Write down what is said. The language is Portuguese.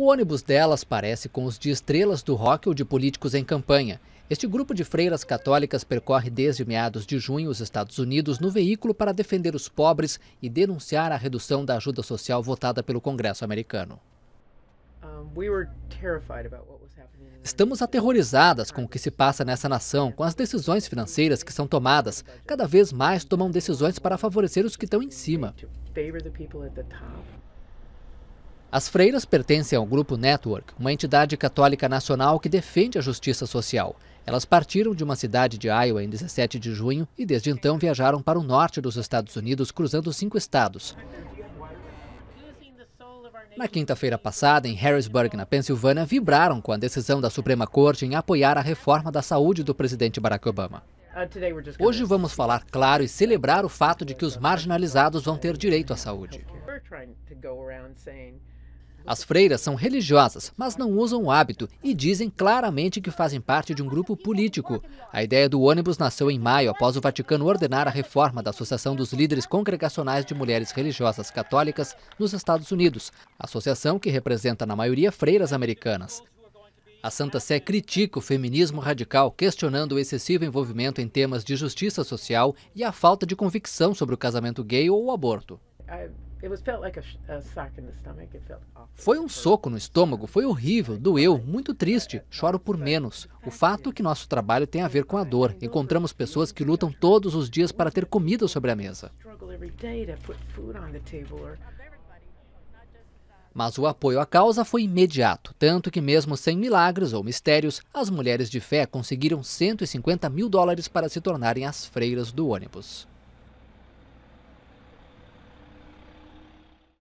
O ônibus delas parece com os de estrelas do rock ou de políticos em campanha. Este grupo de freiras católicas percorre desde meados de junho os Estados Unidos no veículo para defender os pobres e denunciar a redução da ajuda social votada pelo Congresso americano. Estamos aterrorizadas com o que se passa nessa nação, com as decisões financeiras que são tomadas. Cada vez mais tomam decisões para favorecer os que estão em cima. As freiras pertencem ao Grupo Network, uma entidade católica nacional que defende a justiça social. Elas partiram de uma cidade de Iowa em 17 de junho e desde então viajaram para o norte dos Estados Unidos, cruzando cinco estados. Na quinta-feira passada, em Harrisburg, na Pensilvânia, vibraram com a decisão da Suprema Corte em apoiar a reforma da saúde do presidente Barack Obama. Uh, Hoje vamos falar claro e celebrar o fato de que os marginalizados vão ter direito à saúde. As freiras são religiosas, mas não usam o hábito e dizem claramente que fazem parte de um grupo político. A ideia do ônibus nasceu em maio, após o Vaticano ordenar a reforma da Associação dos Líderes Congregacionais de Mulheres Religiosas Católicas nos Estados Unidos, associação que representa na maioria freiras americanas. A Santa Sé critica o feminismo radical, questionando o excessivo envolvimento em temas de justiça social e a falta de convicção sobre o casamento gay ou o aborto. É, foi um soco no estômago, foi horrível, doeu, muito triste, choro por menos. O fato é que nosso trabalho tem a ver com a dor. Encontramos pessoas que lutam todos os dias para ter comida sobre a mesa. Mas o apoio à causa foi imediato, tanto que, mesmo sem milagres ou mistérios, as mulheres de fé conseguiram 150 mil dólares para se tornarem as freiras do ônibus.